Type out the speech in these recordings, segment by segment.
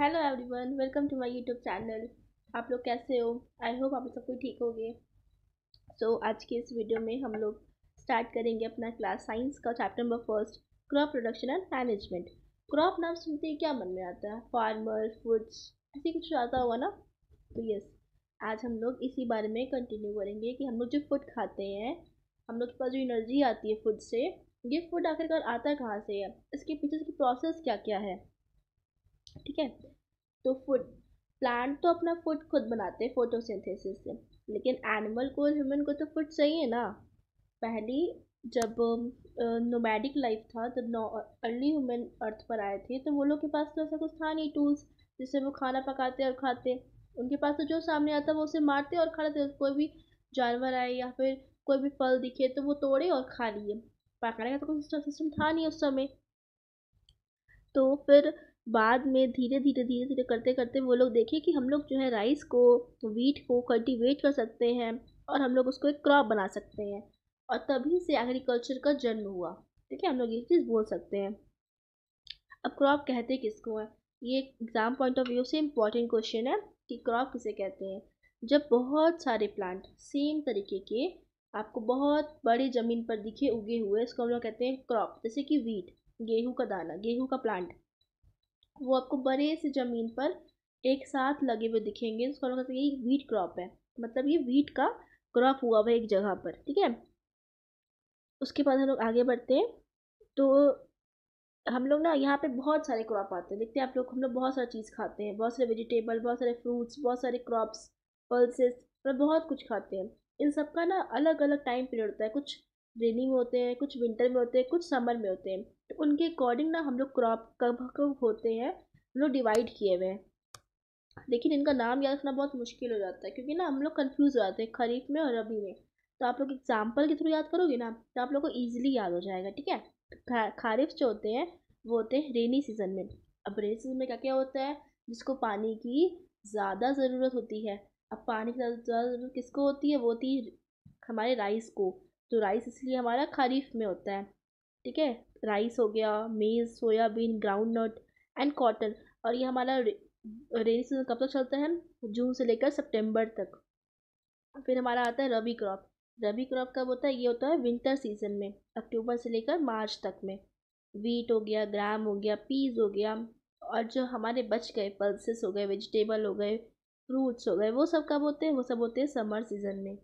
hello everyone welcome to my YouTube channel आप लोग कैसे हो आई होप आप सब कोई ठीक होगे सो so, आज के इस वीडियो में हम लोग स्टार्ट करेंगे अपना क्लास साइंस का chapter number first crop production and management crop नाम सुनते ही क्या मन में आता है फार्मर फूड्स ऐसे कुछ आता हुआ ना तो यस आज हम लोग इसी बारे में कंटिन्यू करेंगे कि हम लोग जो फूड खाते हैं हम लोग के पास जो एनर्जी आती है फूड से ये फूड आखिरकार आता कहाँ से है इसके पीछे इसकी प्रोसेस क्या क्या है ठीक है तो फूड प्लांट तो अपना फूड खुद बनाते हैं फोटोसिंथेसिस से लेकिन एनिमल को और ह्यूमन को तो फूड चाहिए ना पहली जब नोमैडिक लाइफ था जब नो अर्ली ह्यूमन अर्थ पर आए थे तो वो लोग के पास तो ऐसा कुछ था नहीं टूल्स जिससे वो खाना पकाते और खाते उनके पास तो जो सामने आता वो उसे मारते और खाते कोई भी जानवर आए या फिर कोई भी फल दिखे तो वो तोड़े और खा लिए पकाने का तो कोई सिस्टम था नहीं उस समय तो फिर बाद में धीरे धीरे धीरे धीरे करते करते वो लोग देखे कि हम लोग जो है राइस को वीट को कल्टीवेट कर सकते हैं और हम लोग उसको एक क्रॉप बना सकते हैं और तभी से एग्रीकल्चर का जन्म हुआ ठीक है हम लोग ये चीज़ बोल सकते हैं अब क्रॉप कहते किसको है ये एग्ज़ाम पॉइंट ऑफ व्यू से इम्पॉर्टेंट क्वेश्चन है कि क्रॉप किसे कहते हैं जब बहुत सारे प्लांट सेम तरीके के आपको बहुत बड़ी ज़मीन पर दिखे उगे हुए इसको हम लोग कहते हैं क्रॉप जैसे कि वीट गेहूं का दाना गेहूं का प्लांट वो आपको बड़े से ज़मीन पर एक साथ लगे हुए दिखेंगे उसका लोग मतलब ये व्हीट क्रॉप है मतलब ये व्हीट का क्रॉप हुआ हुआ एक जगह पर ठीक है उसके बाद हम लोग आगे बढ़ते हैं तो हम लोग ना यहाँ पे बहुत सारे क्रॉप आते हैं देखते हैं आप लोग हम लोग बहुत सारी चीज़ खाते हैं बहुत सारे वेजिटेबल बहुत सारे फ्रूट्स बहुत सारे क्रॉप्स पल्सेस मतलब बहुत कुछ खाते हैं इन सब का ना अलग अलग टाइम पीरियड होता है कुछ रेनी में होते हैं कुछ विंटर में होते हैं कुछ समर में होते हैं तो उनके अकॉर्डिंग ना हम लोग क्रॉप कब कब होते हैं हम लोग डिवाइड किए हुए हैं लेकिन इनका नाम याद रखना बहुत मुश्किल हो जाता है क्योंकि ना हम लोग कन्फ्यूज हो जाते हैं खरीफ में और रबी में तो आप लोग एग्जाम्पल के थ्रू याद करोगे ना तो आप लोग को ईजिली याद हो जाएगा ठीक है खा, खारिफ जो होते हैं वो होते हैं रेनी सीज़न में अब रेनी सीज़न में क्या क्या होता है जिसको पानी की ज़्यादा ज़रूरत होती है अब पानी की ज़्यादा ज़रूरत किसको होती है वो होती है हमारे राइस को तो राइस इसलिए हमारा खरीफ में होता है ठीक है राइस हो गया maize soybean groundnut and cotton और ये हमारा रेनी सीजन कब तक चलता है जून से लेकर सितंबर तक फिर हमारा आता है रबी क्रॉप रबी क्रॉप कब होता है ये होता है विंटर सीजन में अक्टूबर से लेकर मार्च तक में वीट हो गया ग्राम हो गया पीज हो गया और जो हमारे बच गए पल्सेस हो गए वेजिटेबल हो गए फ्रूट्स हो गए वो सब कब होते हैं वो सब होते हैं समर सीज़न में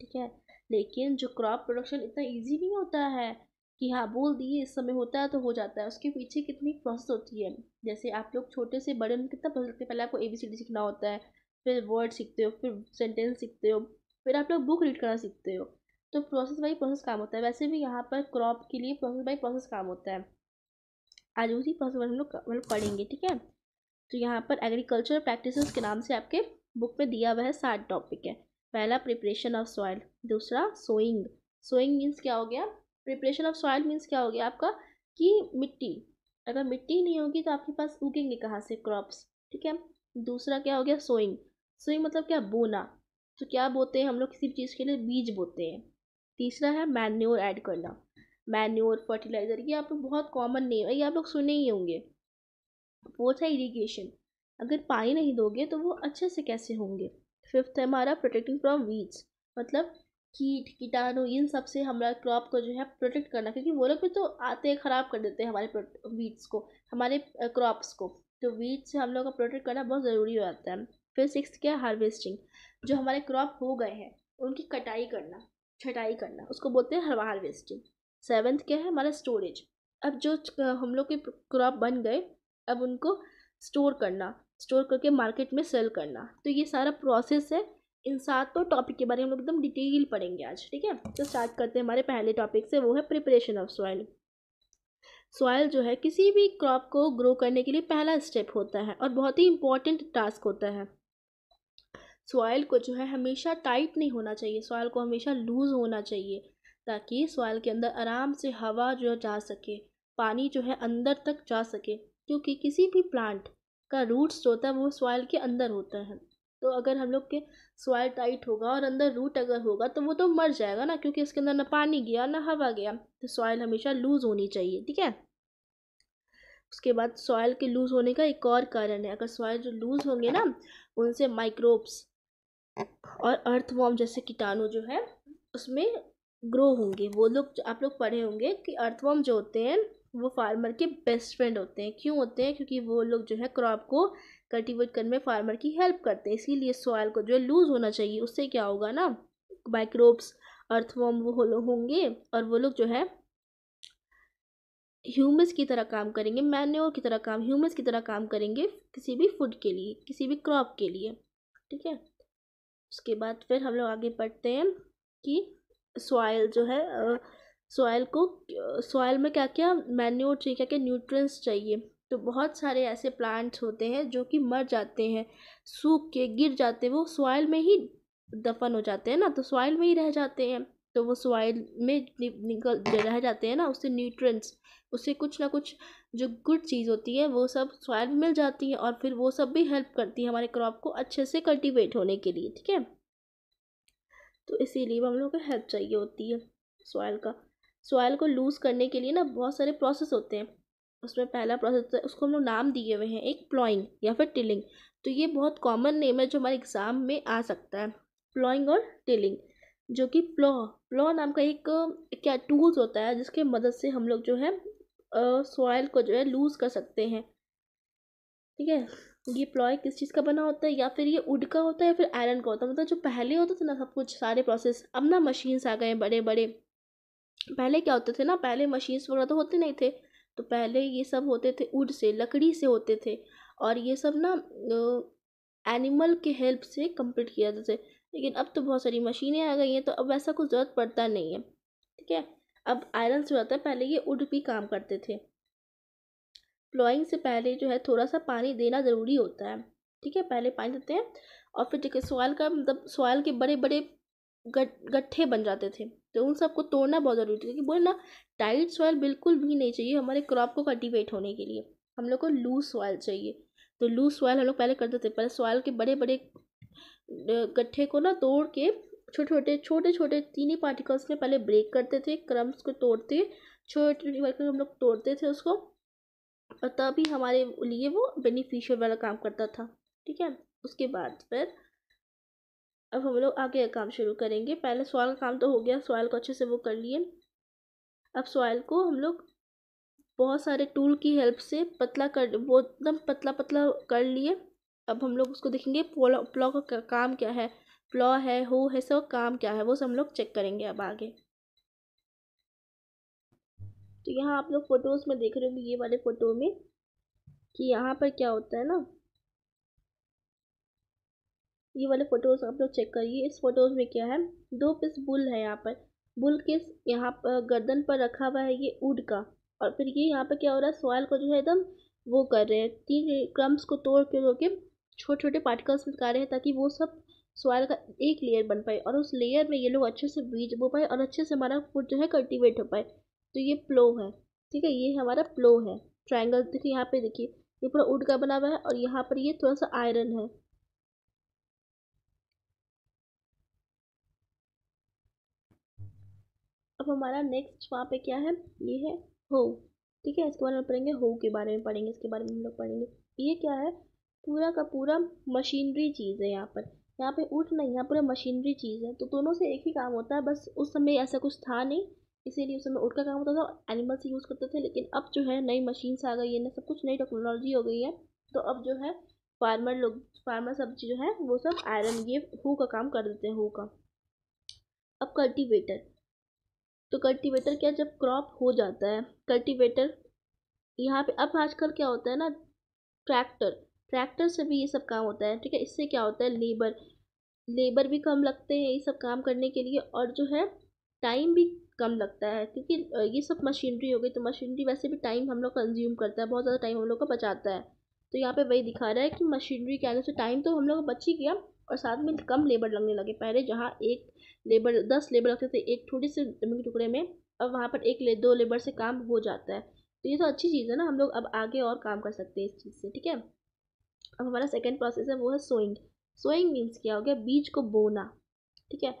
ठीक है लेकिन जो क्रॉप प्रोडक्शन इतना ईजी नहीं होता है कि हाँ बोल दिए इस समय होता है तो हो जाता है उसके पीछे कितनी प्रोसेस होती है जैसे आप लोग छोटे से बड़े में कितना प्रोसेस सकते हैं पहले आपको ए बी सी डी सीखना होता है फिर वर्ड सीखते हो फिर सेंटेंस सीखते हो फिर आप लोग बुक रीड करना सीखते हो तो प्रोसेस बाई प्रोसेस काम होता है वैसे भी यहाँ पर क्रॉप के लिए प्रोसेस बाई प्रोसेस काम होता है आज उसी प्रोसेस हम लोग मतलब पढ़ेंगे ठीक है तो यहाँ पर एग्रीकल्चर प्रैक्टिस के नाम से आपके बुक में दिया हुआ है सात टॉपिक है पहला प्रिपरेशन ऑफ सॉइल दूसरा सोइंग सोइंग मीन्स क्या हो गया प्रिपरेशन ऑफ सॉइल मीन्स क्या हो गया आपका कि मिट्टी अगर मिट्टी नहीं होगी तो आपके पास उगेंगे कहाँ से क्रॉप्स ठीक है दूसरा क्या हो गया सोइंग सोइंग मतलब क्या बोना तो क्या बोते हैं हम लोग किसी चीज़ के लिए बीज बोते हैं तीसरा है मैन्योर ऐड करना मैन्योर फर्टिलाइज़र ये आप लोग बहुत कॉमन नहीं है ये आप लोग सुने ही होंगे फोर्थ है इरीगेशन अगर पानी नहीं दोगे तो वो अच्छे से कैसे होंगे फिफ्थ है हमारा प्रोटेक्टिंग फ्रॉम वीड्स मतलब कीट कीटाणु इन सब से हमारा क्रॉप को जो है प्रोटेक्ट करना क्योंकि वो लोग भी तो आते हैं ख़राब कर देते हैं हमारे वीड्स को हमारे क्रॉप्स को तो वीड्स से हम लोग का प्रोटेक्ट करना बहुत ज़रूरी हो जाता है फिर सिक्स क्या हार्वेस्टिंग जो हमारे क्रॉप हो गए हैं उनकी कटाई करना छटाई करना उसको बोलते हैं हार्वेस्टिंग सेवन्थ क्या है हमारा स्टोरेज अब जो हम लोग के क्रॉप बन गए अब उनको स्टोर करना स्टोर करके मार्केट में सेल करना तो ये सारा प्रोसेस है इन सातों टॉपिक के बारे में हम लोग एकदम डिटेल पढ़ेंगे आज ठीक है तो स्टार्ट करते हैं हमारे पहले टॉपिक से वो है प्रिपरेशन ऑफ सॉइल सॉइल जो है किसी भी क्रॉप को ग्रो करने के लिए पहला स्टेप होता है और बहुत ही इम्पॉर्टेंट टास्क होता है सॉइल को जो है हमेशा टाइट नहीं होना चाहिए सॉइल को हमेशा लूज़ होना चाहिए ताकि सॉइल के अंदर आराम से हवा जो जा सके पानी जो है अंदर तक जा सके क्योंकि किसी भी प्लांट का रूट्स जो होता है वो सॉइल के अंदर होता है तो अगर हम लोग के सॉइल टाइट होगा और अंदर रूट अगर होगा तो वो तो मर जाएगा ना क्योंकि इसके अंदर ना पानी गया ना हवा गया तो सॉइल हमेशा लूज़ होनी चाहिए ठीक है उसके बाद सॉइल के लूज़ होने का एक और कारण है अगर सॉइल जो लूज़ होंगे ना उनसे माइक्रोब्स और अर्थवॉर्म जैसे कीटाणु जो है उसमें ग्रो होंगे वो लोग आप लोग पढ़े होंगे कि अर्थवॉर्म जो होते हैं वो फार्मर के बेस्ट फ्रेंड होते हैं क्यों होते हैं क्योंकि वो लोग जो है क्रॉप को कल्टीवेट करने में फार्मर की हेल्प करते हैं इसीलिए सॉयल को जो है लूज़ होना चाहिए उससे क्या होगा ना माइक्रोब्स अर्थवॉर्म वो लोग होंगे और वो लोग जो है ह्यूमस की तरह काम करेंगे मैन्योर की तरह काम ह्यूमस की तरह काम करेंगे किसी भी फूड के लिए किसी भी क्रॉप के लिए ठीक है उसके बाद फिर हम लोग आगे बढ़ते हैं कि सॉयल जो है सॉयल को सॉयल में क्या क्या मैन्योर चाहिए क्या क्या न्यूट्रिएंट्स चाहिए तो बहुत सारे ऐसे प्लांट्स होते हैं जो कि मर जाते हैं सूख के गिर जाते हैं वो सॉइल में ही दफन हो जाते हैं ना तो सॉइल में ही रह जाते हैं तो वो सॉइल में निकल रह जाते हैं ना उससे न्यूट्रिएंट्स उससे कुछ ना कुछ जो गुड चीज़ होती है वो सब सॉइल में मिल जाती है और फिर वो सब भी हेल्प करती है हमारे क्रॉप को अच्छे से कल्टिवेट होने के लिए ठीक है तो इसीलिए हम लोग को हेल्प चाहिए होती है सॉइल का सॉयल को लूज़ करने के लिए ना बहुत सारे प्रोसेस होते हैं उसमें पहला प्रोसेस तो है उसको हम लोग नाम दिए हुए हैं एक प्लॉइंग या फिर टिलिंग तो ये बहुत कॉमन नेम है जो हमारे एग्ज़ाम में आ सकता है प्लॉइंग और टिलिंग जो कि प्लॉ प्लॉ नाम का एक क्या टूल्स होता है जिसके मदद से हम लोग जो है सॉयल को जो है लूज़ कर सकते हैं ठीक है ये प्लॉय किस चीज़ का बना होता है या फिर ये उड का होता है या फिर आयरन का होता है मतलब जो पहले होता था ना सब कुछ सारे प्रोसेस अब ना मशीन्स आ गए बड़े बड़े पहले क्या होते थे ना पहले मशीन्स वगैरह तो होते नहीं थे तो पहले ये सब होते थे उड से लकड़ी से होते थे और ये सब ना एनिमल के हेल्प से कंप्लीट किया जाता थे लेकिन अब तो बहुत सारी मशीनें आ गई हैं तो अब ऐसा कुछ ज़रूरत पड़ता नहीं है ठीक है अब आयरन से होता है पहले ये उड भी काम करते थे प्लॉइंग से पहले जो है थोड़ा सा पानी देना ज़रूरी होता है ठीक है पहले पानी देते हैं और फिर देखिए सॉयल का मतलब सॉयल के बड़े बड़े गट्ठे बन जाते थे तो उन सबको तोड़ना बहुत ज़रूरी था क्योंकि बोले ना टाइट सॉइल बिल्कुल भी नहीं चाहिए हमारे क्रॉप को कल्टिवेट होने के लिए हम लोग को लूज सॉइल चाहिए तो लूज सॉइल हम लोग पहले करते थे पहले सॉइल के बड़े बड़े गट्ठे को ना तोड़ के छोटे छोटे छोटे छोटे तीन पार्टिकल्स में पहले ब्रेक करते थे क्रम्स को तोड़ते छोटे छोटे हम लोग तोड़ते थे उसको और तभी हमारे लिए वो बेनिफिशियल वाला काम करता था ठीक है उसके बाद फिर अब हम लोग आगे काम शुरू करेंगे पहले सॉइल का काम तो हो गया सॉइल को अच्छे से वो कर लिए अब सॉइल को हम लोग बहुत सारे टूल की हेल्प से पतला कर वो एकदम पतला पतला कर लिए अब हम लोग उसको देखेंगे प्लॉ प्लॉ का काम क्या है प्लॉ है हो है सब काम क्या है वो सब हम लोग चेक करेंगे अब आगे तो यहाँ आप लोग फ़ोटोज़ में देख रहे होंगे ये वाले फ़ोटो में कि यहाँ पर क्या होता है ना ये वाले फ़ोटोज़ आप लोग चेक करिए इस फोटोज़ में क्या है दो पीस बुल है यहाँ पर बुल के यहाँ पर गर्दन पर रखा हुआ है ये ऊड का और फिर ये यहाँ पर क्या हो रहा है सॉयल को जो है एकदम वो कर रहे हैं तीन क्रम्स को तोड़ के तोड़ के छोटे छोटे पार्टिकल्स निकाल रहे हैं ताकि वो सब सॉयल का एक लेयर बन पाए और उस लेयर में ये लोग अच्छे से बीज बो पाए और अच्छे से हमारा फूड जो है कल्टिवेट हो पाए तो ये प्लो है ठीक है ये हमारा प्लो है ट्राइंगल देखिए यहाँ पर देखिए ये पूरा उड का बना हुआ है और यहाँ पर ये थोड़ा सा आयरन है अब हमारा नेक्स्ट वहाँ पे क्या है ये है हो ठीक है इसके बारे में पढ़ेंगे हो के बारे में पढ़ेंगे इसके बारे में हम लोग पढ़ेंगे ये क्या है पूरा का पूरा मशीनरी चीज़ है यहाँ पर यहाँ पे उठ नहीं यहाँ पूरा मशीनरी चीज़ है तो दोनों से एक ही काम होता है बस उस समय ऐसा कुछ था नहीं इसीलिए उस समय उठ का काम होता था एनिमल्स यूज़ करते थे लेकिन अब जो है नई मशीन आ गई है सब कुछ नई टेक्नोलॉजी हो गई है तो अब जो है फार्मर लोग फार्मर सब्जी जो है वो सब आयरन ये हु का काम कर देते हैं हु का अब कल्टीवेटर तो कल्टीवेटर क्या जब क्रॉप हो जाता है कल्टीवेटर यहाँ पे अब आजकल क्या होता है ना ट्रैक्टर ट्रैक्टर से भी ये सब काम होता है ठीक है इससे क्या होता है लेबर लेबर भी कम लगते हैं ये सब काम करने के लिए और जो है टाइम भी कम लगता है क्योंकि ये सब मशीनरी हो गई तो मशीनरी वैसे भी टाइम हम लोग कंज्यूम करता है बहुत ज़्यादा टाइम हम लोग का बचाता है तो यहाँ पे वही दिखा रहा है कि मशीनरी के आने से टाइम तो हम लोग बच ही गया और साथ में कम लेबर लगने लगे पहले जहाँ एक लेबर दस लेबर लगते थे एक छोटे से ज़मीन के टुकड़े में अब वहाँ पर एक ले दो लेबर से काम हो जाता है तो ये तो अच्छी चीज़ है ना हम लोग अब आगे और काम कर सकते हैं इस चीज़ से ठीक है अब हमारा सेकेंड प्रोसेस है वो है सोइंग सोइंग मीन्स क्या हो गया बीज को बोना ठीक है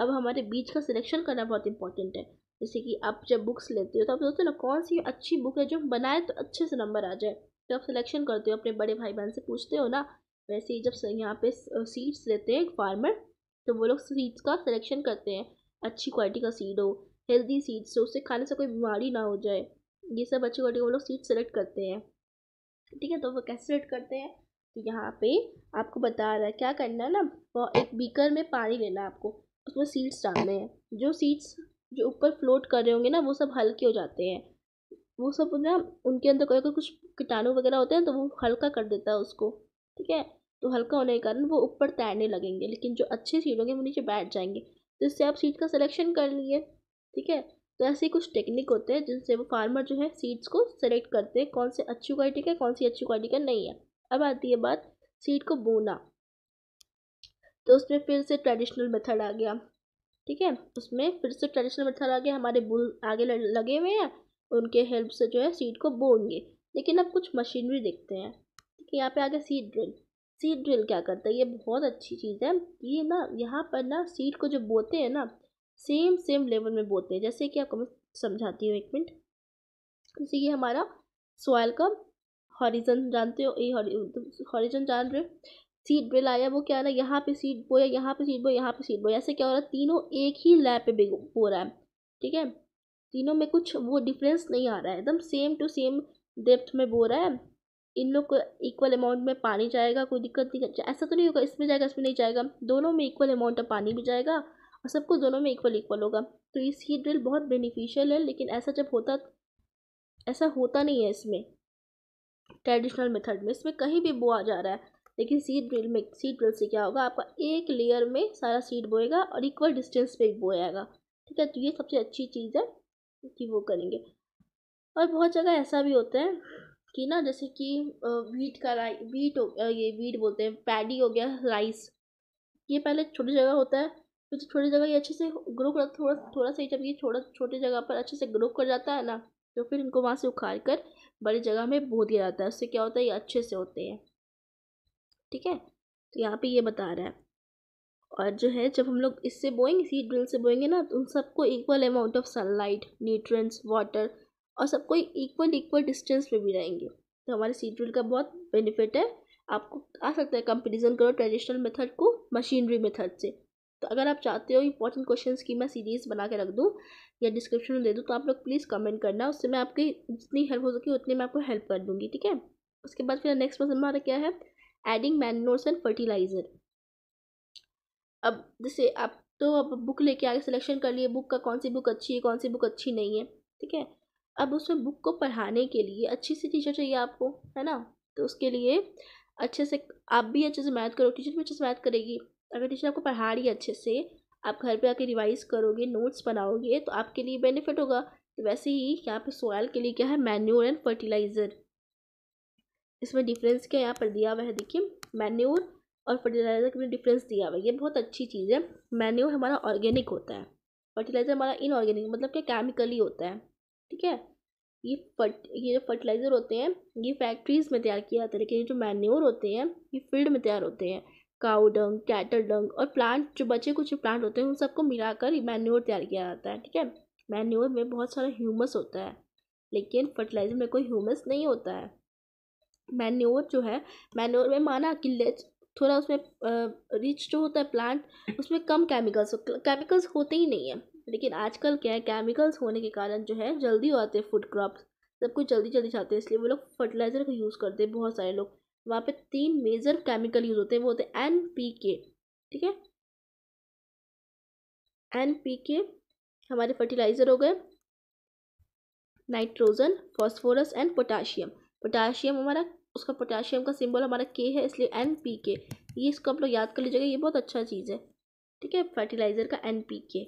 अब हमारे बीज का सिलेक्शन करना बहुत इंपॉर्टेंट है जैसे कि आप जब बुक्स लेते हो तो आप सोचते हो ना कौन सी अच्छी बुक है जो बनाए तो अच्छे से नंबर आ जाए तो आप सिलेक्शन करते हो अपने बड़े भाई बहन से पूछते हो ना वैसे ही जब यहाँ पे सीड्स लेते हैं फार्मर तो वो लोग सीड्स का सिलेक्शन करते हैं अच्छी क्वालिटी का सीड हो हेल्दी सीड्स हो उससे खाने से कोई बीमारी ना हो जाए ये सब अच्छी क्वालिटी वो लोग सीड सेलेक्ट करते हैं ठीक है तो वो कैसे सेलेक्ट करते हैं तो यहाँ पे आपको बता रहा है क्या करना है ना एक बीकर में पानी लेना है आपको उसमें सीड्स डालने हैं जो सीड्स जो ऊपर फ्लोट कर रहे होंगे ना वो सब हल्के हो जाते हैं वो सब ना उनके अंदर कोई कोई कुछ कीटाणु वगैरह होते हैं तो वो हल्का कर देता है उसको ठीक है तो हल्का होने के कारण वो ऊपर तैरने लगेंगे लेकिन जो अच्छे सीट होंगे वो नीचे बैठ जाएंगे तो इससे आप सीट का सिलेक्शन कर लिए ठीक है तो ऐसे कुछ टेक्निक होते हैं जिनसे वो फार्मर जो है सीड्स को सेलेक्ट करते हैं कौन से अच्छी क्वालिटी का कौन सी अच्छी क्वालिटी का नहीं है अब आती है बात सीड को बोना तो उसमें फिर से ट्रेडिशनल मेथड आ गया ठीक है उसमें फिर से ट्रेडिशनल मेथड आ गया हमारे बुल आगे लगे हुए हैं उनके हेल्प से जो है सीड को बोएंगे लेकिन अब कुछ मशीनरी देखते हैं ठीक है यहाँ पर आ गया सीड ड्रिल सीड ड्रिल क्या करता है ये बहुत अच्छी चीज़ है ये ना यहाँ पर ना सीड को जो बोते हैं ना सेम सेम लेवल में बोते हैं जैसे कि आपको मैं समझाती हूँ एक मिनट जैसे ये हमारा सॉयल का हॉरिजन जानते हो ये हॉरिजन जान रहे सीड ड्रिल आया वो क्या है ना यहाँ पे सीड बोया यहाँ पे सीड बोया यहाँ पे सीड बोया ऐसे क्या हो रहा है तीनों एक ही लैब पे बो रहा है ठीक है तीनों में कुछ वो डिफरेंस नहीं आ रहा है एकदम सेम टू सेम डेप्थ में बो रहा है इन लोग को इक्वल अमाउंट में पानी जाएगा कोई दिक्कत नहीं ऐसा तो नहीं होगा इसमें जाएगा इसमें नहीं जाएगा दोनों में इक्वल अमाउंट ऑफ पानी भी जाएगा और सबको दोनों में इक्वल इक्वल होगा तो इस ये ड्रिल बहुत बेनिफिशियल है लेकिन ऐसा जब होता ऐसा होता नहीं है इसमें ट्रेडिशनल मेथड में इसमें कहीं भी बोआ जा रहा है लेकिन सीड ड्रिल में सीड ड्रिल से क्या होगा आपका एक लेयर में सारा सीड बोएगा और इक्वल डिस्टेंस पे भी बोएगा ठीक है तो ये सबसे अच्छी चीज़ है कि वो करेंगे और बहुत जगह ऐसा भी होता है कि ना जैसे कि वीट का राइ वीट हो ये वीट बोलते हैं पैडी हो गया राइस ये पहले छोटी जगह होता है फिर छोटी जगह ये अच्छे से ग्रो कर थोड़ा थोड़ा सा जब ये छोटा छोटी जगह पर अच्छे से ग्रो कर जाता है ना तो फिर इनको वहाँ से उखाड़ कर बड़ी जगह में बो दिया जाता है उससे क्या होता है ये अच्छे से होते हैं ठीक है तो यहाँ पर ये बता रहा है और जो है जब हम लोग इससे बोएंगे सीड ड्रिल से बोएंगे ना तो उन सबको equal amount of sunlight nutrients water और सबको इक्वल इक्वल डिस्टेंस पे भी रहेंगे तो हमारे सीड्यूल ड्रिल का बहुत बेनिफिट है आपको आ सकता है कंपेरिजन करो ट्रेडिशनल मेथड को मशीनरी मेथड से तो अगर आप चाहते हो इंपॉर्टेंट क्वेश्चन की मैं सीरीज़ बना के रख दूँ या डिस्क्रिप्शन में दे दूँ तो आप लोग प्लीज़ कमेंट करना उससे मैं आपकी जितनी हेल्प हो सके उतनी मैं आपको हेल्प कर दूँगी ठीक है उसके बाद फिर नेक्स्ट क्वेश्चन हमारा क्या है एडिंग मैनोर्स एंड फर्टिलाइज़र अब जैसे आप तो अब बुक लेके आगे सिलेक्शन कर लिए बुक का कौन सी बुक अच्छी है कौन सी बुक अच्छी नहीं है ठीक है अब उसमें बुक को पढ़ाने के लिए अच्छी सी टीचर चाहिए आपको है ना तो उसके लिए अच्छे से आप भी अच्छे से मैथ करो टीचर भी अच्छे से मैथ करेगी अगर टीचर आपको पढ़ा रही है अच्छे से आप घर पे आके रिवाइज करोगे नोट्स बनाओगे तो आपके लिए बेनिफिट होगा तो वैसे ही यहाँ पे सोयल के लिए क्या है मैन्योर एंड फर्टिलाइज़र इसमें डिफरेंस क्या यहाँ पर दिया हुआ है देखिए मैन्योर और फर्टिलाइज़र का में डिफरेंस दिया हुआ है ये बहुत अच्छी चीज़ है मैन्योर हमारा ऑर्गेनिक होता है फर्टिलाइज़र हमारा इनऑर्गेनिक मतलब क्या केमिकली होता है ठीक है ये फर्ट ये जो फर्टिलाइज़र होते हैं ये फैक्ट्रीज़ में तैयार किया जाता है लेकिन ये जो मैन्योर होते हैं ये फील्ड में तैयार होते हैं काउ डंग कैटल डंग और प्लांट जो बचे कुछ प्लांट होते हैं उन सबको मिलाकर मैन्योर तैयार किया जाता है ठीक है मैन्योर में बहुत सारा ह्यूमस होता है लेकिन फर्टिलाइज़र में कोई ह्यूमस नहीं होता है मैन्योर जो है मैन्योर में माना कि लेच थोड़ा उसमें रिच जो होता है प्लांट उसमें कम केमिकल्स केमिकल्स होते ही नहीं है लेकिन आजकल क्या है केमिकल्स होने के कारण जो है जल्दी हो आते हैं फूड क्रॉप्स सब कुछ जल्दी जल्दी जाते हैं इसलिए वो लोग फर्टिलाइज़र का यूज़ करते हैं बहुत सारे लोग वहाँ पे तीन मेजर केमिकल यूज़ होते हैं वो होते हैं एन पी के ठीक है एन पी के हमारे फर्टिलाइज़र हो गए nitrogen phosphorus and potassium potassium हमारा उसका पोटाशियम का सिंबल हमारा के है इसलिए एन पी के ये इसको आप लोग याद कर लीजिएगा ये बहुत अच्छा चीज़ है ठीक है फर्टिलाइज़र का एन पी के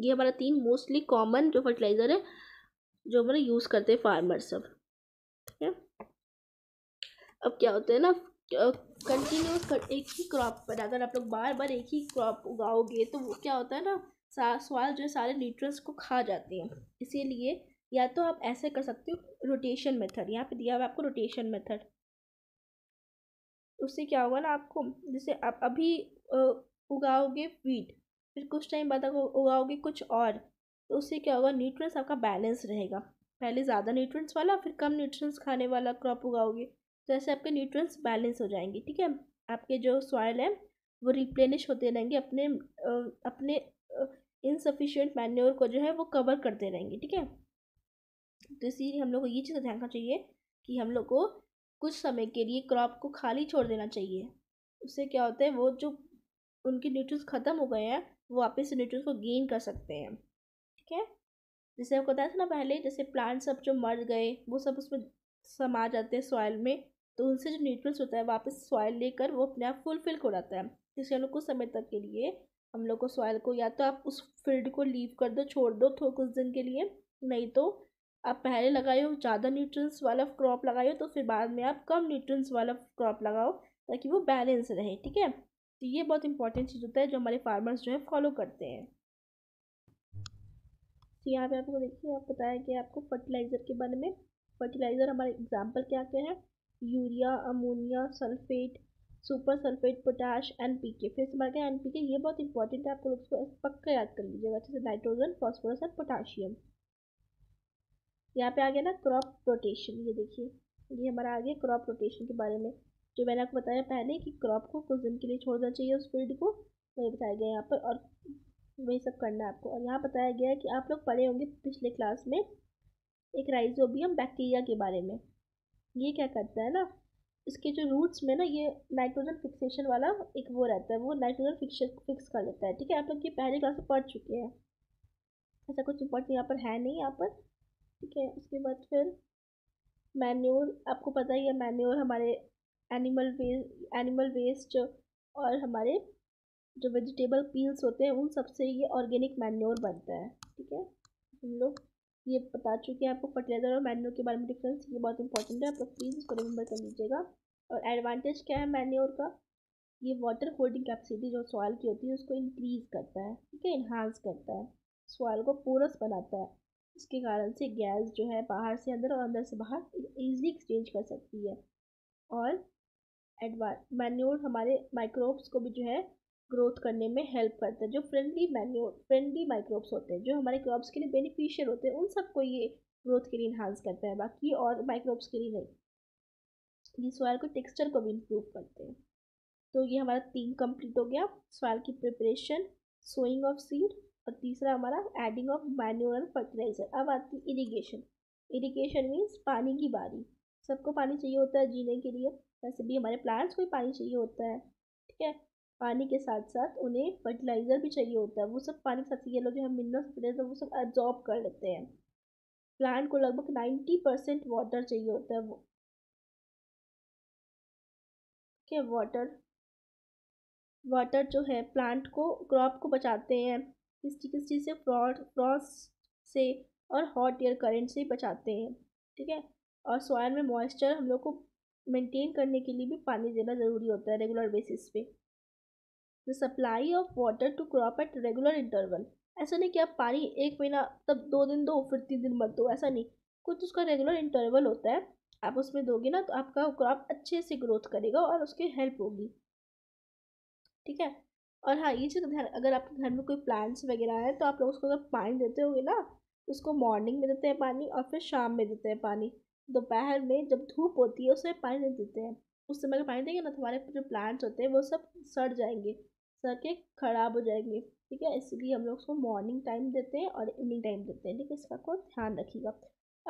ये हमारा तीन मोस्टली कॉमन जो फर्टिलाइज़र है जो हमारे यूज़ करते हैं फार्मर सब ठीक है अब क्या होता है ना कंटिन्यूस एक ही क्रॉप पर अगर आप लोग बार बार एक ही क्रॉप उगाओगे तो वो क्या होता है ना सवाल जो है सारे न्यूट्रंस को खा जाते हैं इसीलिए या तो आप ऐसे कर सकते हो रोटेशन मेथड यहाँ पे दिया हुआ आपको रोटेशन मेथड उससे क्या होगा ना आपको जैसे आप अभी उगाओगे वीट फिर कुछ टाइम बाद अगर उगाओगे कुछ और तो उससे क्या होगा न्यूट्रंस आपका बैलेंस रहेगा पहले ज़्यादा न्यूट्रंस वाला फिर कम न्यूट्रंस खाने वाला क्रॉप उगाओगे तो ऐसे आपके न्यूट्रंस बैलेंस हो जाएंगे ठीक है आपके जो सॉयल है वो रिप्लेनिश होते रहेंगे अपने अपने इनसफिशियंट मैन्योर को जो है वो कवर करते रहेंगे ठीक है तो इसीलिए हम लोग को ये चीज़ ध्यान रखना चाहिए कि हम लोग को कुछ समय के लिए क्रॉप को खाली छोड़ देना चाहिए उससे क्या होता है वो जो उनके न्यूट्रंस ख़त्म हो गए हैं वो वापस न्यूट्रिय को गेन कर सकते हैं ठीक है जैसे आपको बताया था ना पहले जैसे प्लांट्स अब जो मर गए वो सब उसमें समा जाते हैं सॉइल में तो उनसे जो न्यूट्रल्स होता है वापस सॉइल लेकर वो अपने आप फुलफिल हो जाता है जिससे हम लोग कुछ समय तक के लिए हम लोग को सॉइल को या तो आप उस फील्ड को लीव कर दो छोड़ दो थो कुछ दिन के लिए नहीं तो आप पहले लगाए ज़्यादा न्यूट्रंस वाला क्रॉप लगाए तो फिर बाद में आप कम न्यूट्रंस वाला क्रॉप लगाओ ताकि वो बैलेंस रहे ठीक है तो ये बहुत इंपॉर्टेंट चीज़ होता है जो हमारे फार्मर्स जो है फॉलो करते हैं तो यहाँ पे आपको देखिए आप बताया गया आपको फर्टिलाइज़र के बारे में फर्टिलाइज़र हमारे एग्जाम्पल क्या क्या है urea ammonia sulphate super sulphate potash N P K फिर हमारा क्या एन पी के ये बहुत इंपॉर्टेंट है आपको लोग इसको पक्का याद कर लीजिएगा अच्छे से नाइट्रोजन फॉस्फोरस और पोटाशियम यहाँ पे आ गया ना क्रॉप रोटेशन ये देखिए ये हमारा आ गया क्रॉप रोटेशन के बारे में जो मैंने आपको बताया पहले कि क्रॉप को कुछ दिन के लिए छोड़ना चाहिए उस फील्ड को वही बताया गया यहाँ पर और वही सब करना है आपको और यहाँ बताया गया है कि आप लोग पढ़े होंगे पिछले क्लास में एक राइजोबियम बैक्टीरिया के बारे में ये क्या करता है ना इसके जो रूट्स में ना ये नाइट्रोजन फिक्सेशन वाला एक वो रहता है वो नाइट्रोजन फिक्सेशन फिक्स कर लेता है ठीक है आप लोग ये पहले क्लास में पढ़ चुके हैं ऐसा कुछ इंपॉर्टेंट यहाँ पर है नहीं यहाँ पर ठीक है उसके बाद फिर मैन्योर आपको पता ही है मैन्योर हमारे एनिमल वेस्ट एनिमल वेस्ट और हमारे जो वेजिटेबल पील्स होते हैं उन सबसे ये ऑर्गेनिक मैन्योर बनता है ठीक है हम लोग ये बता चुके हैं आपको फर्टिलाइज़र और मैन्योर के बारे में डिफरेंस ये बहुत इंपॉर्टेंट है आप लोग प्लीज़ इसको रिमेंबर कर लीजिएगा और एडवांटेज क्या है मैन्योर का ये वाटर होल्डिंग कैपेसिटी जो सॉइल की होती है उसको इंक्रीज़ करता है ठीक है इन्हांस करता है सॉइल को पोरस बनाता है इसके कारण से गैस जो है बाहर से अंदर और अंदर से बाहर ईजिली एक्सचेंज कर सकती है और एडवा मैन्योर हमारे माइक्रोब्स को भी जो है ग्रोथ करने में हेल्प करता है जो फ्रेंडली मैन्योर फ्रेंडली माइक्रोब्स होते हैं जो हमारे क्रॉप्स के लिए बेनिफिशियल होते हैं उन सबको ये ग्रोथ के लिए इन्हांस करता है बाकी और माइक्रोब्स के लिए नहीं ये सॉयल को टेक्सचर को भी इम्प्रूव करते हैं तो ये हमारा तीन कंप्लीट हो गया सॉयल की प्रिपरेशन सोइंग ऑफ सीड और तीसरा हमारा एडिंग ऑफ मैन्यूअल फर्टिलाइजर अब आती है इरीगेशन इरीगेशन मीन्स पानी की बारी सबको पानी चाहिए होता है जीने के लिए वैसे भी हमारे प्लांट्स को ही पानी चाहिए होता है ठीक है पानी के साथ साथ उन्हें फर्टिलाइज़र भी चाहिए होता है वो सब पानी के साथ ये लोग जो है मिनरल्स फर्टिलाइजर तो वो सब एब्जॉर्ब कर लेते हैं प्लांट को लगभग नाइन्टी परसेंट वाटर चाहिए होता है वो ठीक है वाटर वाटर जो है प्लांट को क्रॉप को बचाते हैं किस किस चीज़ से फ्रॉड फ्रॉस्ट से और हॉट एयर करेंट से बचाते हैं ठीक है और सॉयल में मॉइस्चर हम लोग को मेंटेन करने के लिए भी पानी देना ज़रूरी होता है रेगुलर बेसिस पे the supply of water to crop at regular interval ऐसा नहीं कि आप पानी एक महीना तब दो दिन दो फिर तीन दिन मत दो ऐसा नहीं कुछ उसका रेगुलर इंटरवल होता है आप उसमें दोगे ना तो आपका क्रॉप अच्छे से ग्रोथ करेगा और उसकी हेल्प होगी ठीक है और हाँ ये चीज़ ध्यान अगर आपके घर में कोई प्लांट्स वगैरह हैं तो आप लोग उसको अगर पानी देते होगे ना तो उसको मॉर्निंग में देते हैं पानी और फिर शाम में देते हैं पानी दोपहर में जब धूप होती है उसमें पानी नहीं देते हैं उस समय का पानी देंगे ना तो हमारे जो प्लांट्स होते हैं वो सब सड़ जाएंगे सड़ के ख़राब हो जाएंगे ठीक है इसलिए हम लोग उसको मॉर्निंग टाइम देते हैं और इवनिंग टाइम देते हैं ठीक है इसका को ध्यान रखिएगा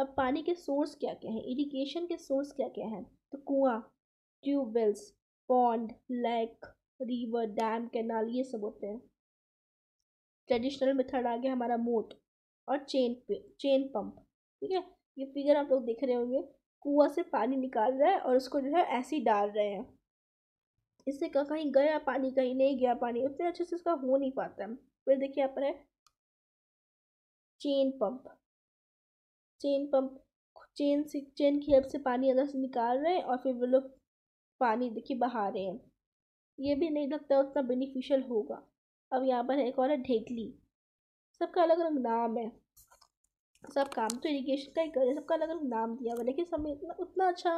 अब पानी के सोर्स क्या क्या हैं इरीगेशन के सोर्स क्या क्या हैं तो कुआँ tubewells pond lake river dam canal ये सब होते हैं ट्रेडिशनल मेथड आ गया हमारा मोट और चेन चेन पंप ठीक है ये फिगर आप लोग देख रहे होंगे कुआ से पानी निकाल रहा है और उसको जो है ऐसे ही डाल रहे हैं इससे कहीं गया पानी कहीं नहीं गया पानी उतने अच्छे से इसका हो नहीं पाता है फिर देखिए यहाँ पर है chain pump chain pump chain से चेन की हेल्प से पानी अंदर से निकाल रहे हैं और फिर वो लोग पानी देखिए बहा रहे हैं ये भी नहीं लगता उतना बेनिफिशियल होगा अब यहाँ पर एक और है ढेकली सबका अलग अलग नाम है सब काम तो इरीगेशन का ही कर सबका अलग अलग नाम दिया हुआ लेकिन सब इतना उतना अच्छा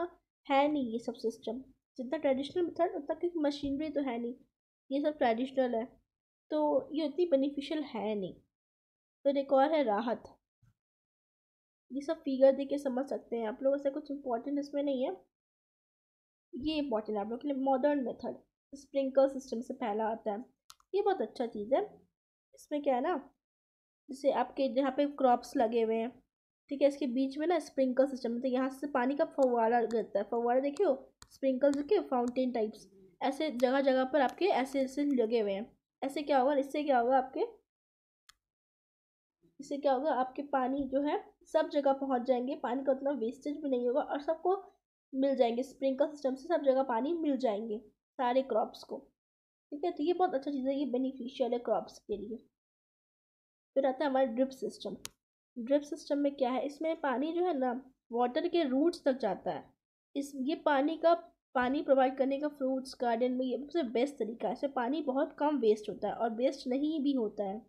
है नहीं ये सब सिस्टम जितना ट्रेडिशनल मेथड उतना क्योंकि मशीनरी तो है नहीं ये सब ट्रेडिशनल है तो ये उतनी बेनिफिशियल है नहीं तो एक और है राहत ये सब फिगर दे के समझ सकते हैं आप लोग ऐसा कुछ इम्पोर्टेंट इसमें नहीं है ये इम्पोर्टेंट है आप लोग के लिए मॉडर्न मेथड स्प्रिंकल सिस्टम से पहला आता है ये बहुत अच्छा चीज़ है इसमें क्या है ना जैसे आपके यहाँ पे क्रॉप्स लगे हुए हैं ठीक है इसके बीच में ना स्प्रिंकल सिस्टम तो यहाँ से पानी का फवारा गिरता है फवारा देखियो स्प्रिंकल के फाउंटेन टाइप्स ऐसे जगह जगह पर आपके ऐसे ऐसे लगे हुए हैं ऐसे क्या होगा इससे क्या होगा आपके इससे क्या होगा आपके पानी जो है सब जगह पहुँच जाएंगे पानी का उतना वेस्टेज भी नहीं होगा और सबको मिल जाएंगे स्प्रिंकल सिस्टम से सब जगह पानी मिल जाएंगे सारे क्रॉप्स को ठीक है तो ये बहुत अच्छा चीज़ है ये बेनिफिशियल है क्रॉप्स के लिए फिर आता है हमारा ड्रिप सिस्टम ड्रिप सिस्टम में क्या है इसमें पानी जो है ना वाटर के रूट्स तक जाता है इस ये पानी का पानी प्रोवाइड करने का फ्रूट्स गार्डन में ये सबसे बेस्ट तरीका है इसमें पानी बहुत कम वेस्ट होता है और वेस्ट नहीं भी होता है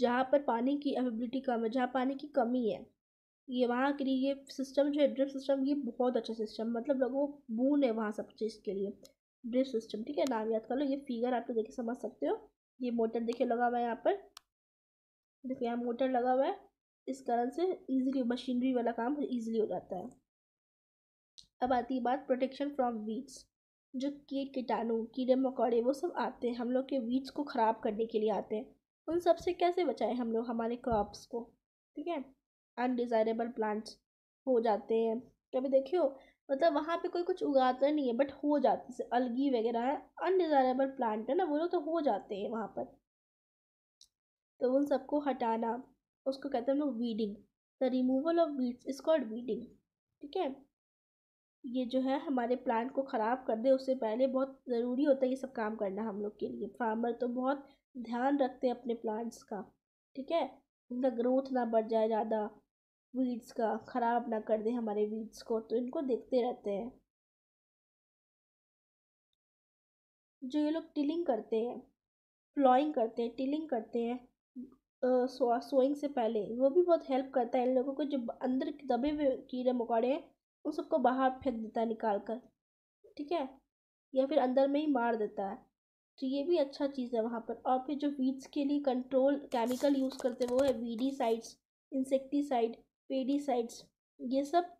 जहाँ पर पानी की अवेबिलिटी कम है जहाँ पानी की कमी है ये वहाँ के लिए ये सिस्टम जो है ड्रिप सिस्टम ये बहुत अच्छा सिस्टम मतलब लोगों को बून है वहाँ सब चीज़ के लिए ड्रिप सिस्टम ठीक है नाम याद कर लो ये फिगर आप तो देखे समझ सकते हो ये मोटर देखे लगा हुआ है यहाँ पर देखिए यहाँ मोटर लगा हुआ है इस कारण से इजीली मशीनरी वाला काम इजीली हो जाता है अब आती है बात प्रोटेक्शन फ्रॉम वीड्स जो कीट कीटाणु कीड़े मकोड़े वो सब आते हैं हम लोग के वीड्स को ख़राब करने के लिए आते हैं उन सब से कैसे बचाएं हम लोग हमारे क्रॉप्स को ठीक है अनडिज़ायरेबल प्लांट्स हो जाते हैं कभी देखियो मतलब वहाँ पे कोई कुछ उगाता नहीं है बट हो जाते जैसे अलगी वगैरह है अनडिज़ायरेबल प्लांट है ना वो लोग तो हो जाते हैं वहाँ पर तो उन सबको हटाना उसको कहते हैं हम लोग weeding the removal of weeds is called weeding ठीक है ये जो है हमारे प्लांट को ख़राब कर दे उससे पहले बहुत ज़रूरी होता है ये सब काम करना हम लोग के लिए फार्मर तो बहुत ध्यान रखते हैं अपने प्लांट्स का ठीक है उनका ग्रोथ ना बढ़ जाए ज़्यादा वीड्स का ख़राब ना कर दे हमारे वीड्स को तो इनको देखते रहते हैं जो ये लोग टिलिंग करते हैं फ्लॉइंग करते हैं टिलिंग करते हैं सोइंग से पहले वो भी बहुत हेल्प करता है इन लोगों को जो अंदर दबे हुए कीड़े मकोड़े हैं उन सबको बाहर फेंक देता है निकाल कर ठीक है या फिर अंदर में ही मार देता है तो ये भी अच्छा चीज़ है वहाँ पर और फिर जो वीड्स के लिए कंट्रोल केमिकल यूज़ करते हैं वो है वीडीसाइड्स इंसेक्टीसाइड पेडीसाइड्स ये सब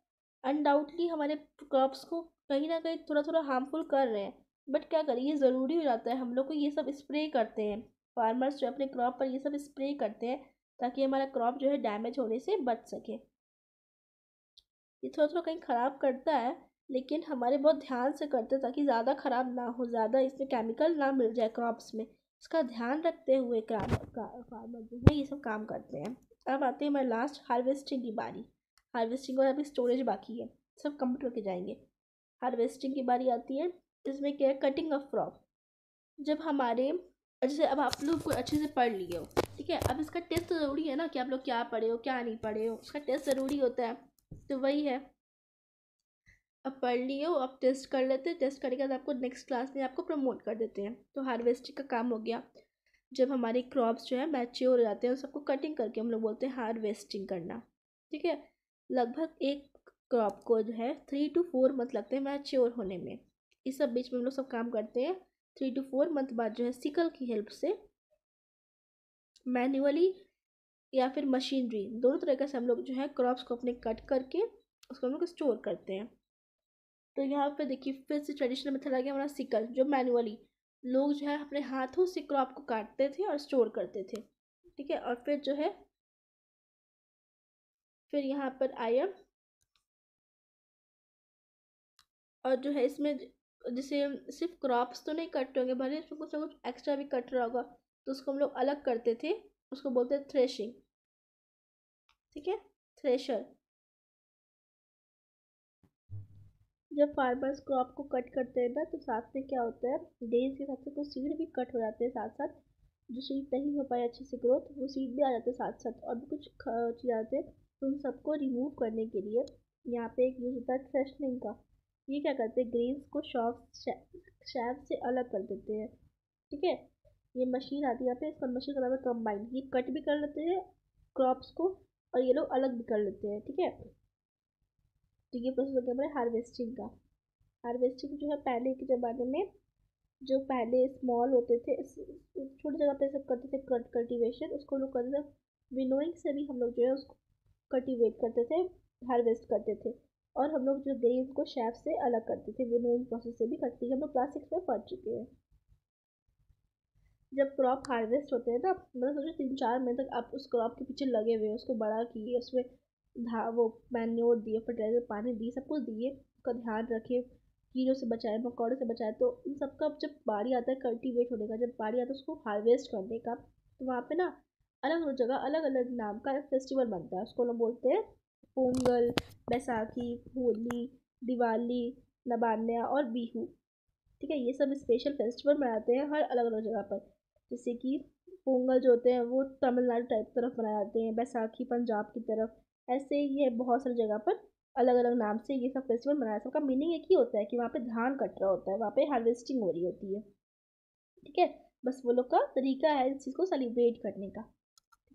अनडाउटली हमारे क्रॉप्स को कहीं ना कहीं थोड़ा थोड़ा हार्मफुल कर रहे हैं बट क्या करें ये ज़रूरी हो जाता है हम लोग को ये सब स्प्रे करते हैं फार्मर्स जो अपने क्रॉप पर ये सब स्प्रे करते हैं ताकि हमारा क्रॉप जो है डैमेज होने से बच सके ये थोड़ा थोड़ा कहीं ख़राब करता है लेकिन हमारे बहुत ध्यान से करते हैं ताकि ज़्यादा ख़राब ना हो ज़्यादा इसमें केमिकल ना मिल जाए क्रॉप्स में इसका ध्यान रखते हुए फार्मर जो है ये सब काम करते हैं अब आते हैं हमारे लास्ट हार्वेस्टिंग की बारी हार्वेस्टिंग और अभी स्टोरेज बाकी है सब कंप्यूटर के जाएंगे हार्वेस्टिंग की बारी आती है इसमें क्या है कटिंग ऑफ क्रॉप जब हमारे जैसे अब आप लोग कोई अच्छे से पढ़ लिए हो ठीक है अब इसका टेस्ट ज़रूरी है ना कि आप लोग क्या पढ़े हो क्या नहीं पढ़े हो उसका टेस्ट ज़रूरी होता है तो वही है अब पढ़ लिए हो अब टेस्ट कर लेते हैं टेस्ट करके बाद आपको नेक्स्ट क्लास में आपको प्रमोट कर देते हैं तो हार्वेस्टिंग का काम हो गया जब हमारे क्रॉप्स जो है मैच्योर हो जाते हैं सबको कटिंग करके हम लोग बोलते हैं हार्वेस्टिंग करना ठीक है लगभग एक क्रॉप को जो है थ्री टू फोर मंथ लगते हैं मैच्योर होने में इस सब बीच में हम लोग सब काम करते हैं थ्री टू फोर मंथ बाद जो है सिकल की हेल्प से मैन्युअली या फिर मशीनरी दोनों तरीके से हम लोग जो है क्रॉप्स को अपने कट करके उसको हम लोग स्टोर करते हैं तो यहाँ पे देखिए फिर से ट्रेडिशनल मेथड आ गया हमारा सिकल जो मैनुअली लोग जो है अपने हाथों से क्रॉप को काटते थे और स्टोर करते थे ठीक है और फिर जो है फिर यहाँ पर आया और जो है इसमें जैसे सिर्फ क्रॉप्स तो नहीं कट रहे होंगे भले उसमें कुछ ना कुछ एक्स्ट्रा भी कट रहा होगा तो उसको हम लोग अलग करते थे उसको बोलते हैं थ्रेशिंग ठीक है थ्रेशर जब फार्मर्स क्रॉप को कट करते हैं ना तो साथ में क्या होता है डेज के साथ साथ कुछ सीड भी कट हो जाते हैं साथ साथ जो सीड नहीं हो पाए अच्छे से ग्रोथ वो सीड भी आ जाते हैं साथ साथ और भी कुछ चीज़ आते हैं तो उन सबको रिमूव करने के लिए यहाँ पे एक यूज़ होता है थ्रेशनिंग का ये क्या करते हैं ग्रेन्स को शॉप शैप से अलग कर देते हैं ठीक है ये मशीन आती है यहाँ पे इसका मशीन का नाम है कम्बाइन ये कट भी कर लेते हैं क्रॉप्स को और ये लोग अलग भी कर लेते हैं ठीक है तो ये प्रोसेस हो गया हमारे हार्वेस्टिंग का हार्वेस्टिंग जो है पहले के ज़माने में जो पहले स्मॉल होते थे छोटी जगह पे सब करते थे कल्टिवेशन उसको लोग करते थे विनोइंग से भी हम लोग जो है उसको कल्टिवेट करते थे हार्वेस्ट करते थे और हम लोग जो ग्रेन को शेफ से अलग करते थे विनोइंग प्रोसेस से भी करते थे हम लोग क्लास सिक्स में पढ़ चुके हैं जब क्रॉप हार्वेस्ट होते हैं ना मतलब सोचो तीन चार महीने तक आप उस क्रॉप के पीछे लगे हुए उसको बड़ा किए उसमें धा वो मैन्योर दिए फर्टिलाइजर पानी दिए सब कुछ दिए उसका ध्यान रखे कीड़ों से बचाए मकौड़ों से बचाए तो उन सबका जब बाड़ी आता है कल्टीवेट होने का जब बाड़ी आता है उसको हार्वेस्ट करने का तो वहाँ पे ना अलग अलग जगह अलग अलग नाम का एक फेस्टिवल बनता है उसको लोग बोलते हैं पोंगल बैसाखी होली दिवाली नबान्या और बीहू ठीक है ये सब स्पेशल फेस्टिवल मनाते हैं हर अलग अलग जगह पर जैसे कि पोंगल जो होते हैं वो तमिलनाडु टाइप तरफ मनाए जाते हैं बैसाखी पंजाब की तरफ ऐसे ही है बहुत सारी जगह पर अलग अलग नाम से ये सब फेस्टिवल मनाया सबका मीनिंग एक ही होता है कि वहाँ पे धान कट रहा होता है वहाँ पे हार्वेस्टिंग हो रही होती है ठीक है बस वो लोग का तरीका है इस चीज़ को सेलिब्रेट करने का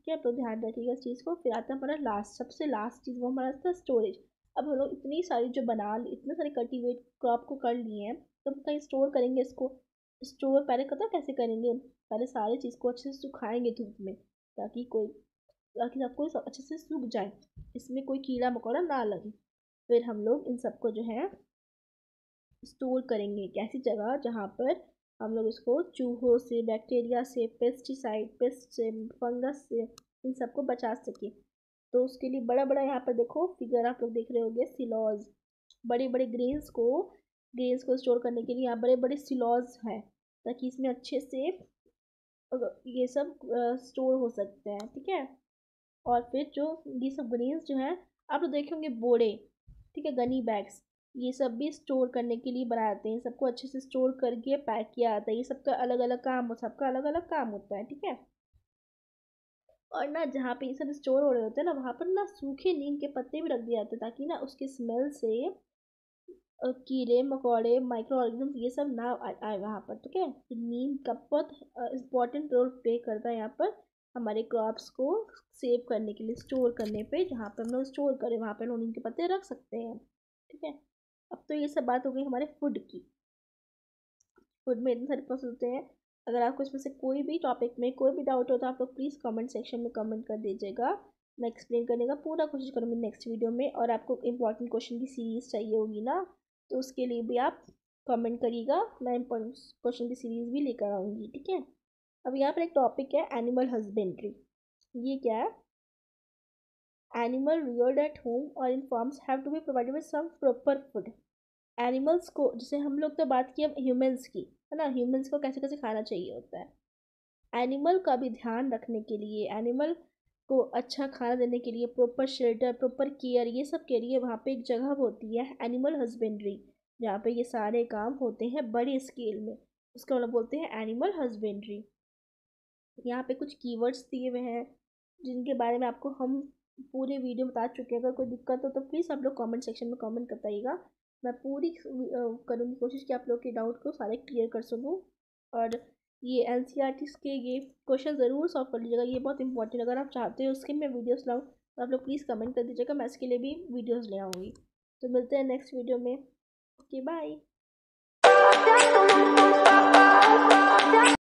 ये आप लोग ध्यान रखिएगा इस चीज़ को फिर आता है हमारा लास्ट सबसे लास्ट चीज़ वो हमारा था स्टोरेज अब हम लोग इतनी सारी जो बना इतने सारे कल्टीवेट क्रॉप को कर लिए हैं तो कहीं स्टोर करेंगे इसको स्टोर पहले पता कैसे करेंगे पहले सारी चीज़ को अच्छे से सुखाएंगे धूप में ताकि कोई ताकि सबको अच्छे से सूख जाए इसमें कोई कीड़ा मकोड़ा ना लगे फिर हम लोग इन सबको जो है स्टोर करेंगे एक ऐसी जगह जहाँ पर हम लोग इसको चूहों से बैक्टीरिया से पेस्टिसाइड पेस्ट से फंगस से इन सबको बचा सके तो उसके लिए बड़ा बड़ा यहाँ पर देखो फिगर आप लोग देख रहे होंगे सिलॉज बड़े बड़े ग्रेन्स को ग्रेन्स को स्टोर करने के लिए यहाँ बड़े बड़े सिलॉज हैं ताकि इसमें अच्छे से ये सब स्टोर हो सकते हैं ठीक है और फिर जो ये सब ग्रेन्स जो हैं आप लोग देखे होंगे बोड़े ठीक है गनी बैग्स ये सब भी स्टोर करने के लिए बनाते हैं सबको अच्छे से स्टोर करके पैक किया जाता है ये सबका अलग अलग काम सबका अलग अलग काम होता है ठीक है और ना जहाँ पे ये सब स्टोर हो रहे होते हैं ना वहाँ पर ना सूखे नीम के पत्ते भी रख दिए जाते हैं ताकि ना उसके स्मेल से कीड़े मकोड़े माइक्रो ऑर्गेनिज्म ये सब ना आए वहाँ पर ठीक है तो नीम का बहुत इम्पॉर्टेंट रोल प्ले करता है यहाँ पर हमारे क्रॉप्स को सेव करने के लिए स्टोर करने पे जहाँ पर हम लोग स्टोर करें वहाँ पर लोग नीम के पत्ते रख सकते हैं ठीक है अब तो ये सब बात हो गई हमारे फूड की फूड में इतने सारे प्रोसेस होते हैं अगर आपको इसमें से कोई भी टॉपिक में कोई भी डाउट हो तो आप लोग प्लीज़ कमेंट सेक्शन में कमेंट कर दीजिएगा मैं एक्सप्लेन करने का पूरा कोशिश करूँगी नेक्स्ट वीडियो में और आपको इंपॉर्टेंट क्वेश्चन की सीरीज़ चाहिए होगी ना तो उसके लिए भी आप कमेंट करिएगा मैं इम्पोर्टेंट क्वेश्चन की सीरीज़ भी लेकर आऊँगी ठीक है अब यहाँ पर एक टॉपिक है एनिमल हस्बेंड्री ये क्या है animal reared at home or in farms have to be provided with some proper food animals को जैसे हम लोग तो बात की अब की है ना ह्यूमंस को कैसे कैसे खाना चाहिए होता है एनिमल का भी ध्यान रखने के लिए एनिमल को अच्छा खाना देने के लिए प्रॉपर शेल्टर प्रॉपर केयर ये सब के लिए वहाँ पे एक जगह होती है एनिमल हस्बेंड्री जहाँ पे ये सारे काम होते हैं बड़े स्केल में उसका मतलब बोलते हैं एनिमल हस्बेंड्री यहाँ पे कुछ कीवर्ड्स दिए हुए हैं जिनके बारे में आपको हम पूरी वीडियो बता चुके हैं अगर कोई दिक्कत हो तो प्लीज़ आप लोग कमेंट सेक्शन में कमेंट बताइएगा मैं पूरी करूँगी कोशिश कि आप लोग के डाउट को सारे क्लियर कर सकूँ और ये एन के ये क्वेश्चन ज़रूर सॉल्व कर लीजिएगा ये बहुत इंपॉर्टेंट अगर आप चाहते हो उसके मैं वीडियोज लाऊँ तो आप लोग प्लीज़ कमेंट कर दीजिएगा मैं इसके लिए भी वीडियोज़ ले आऊँगी तो मिलते हैं नेक्स्ट वीडियो में ओके okay, बाय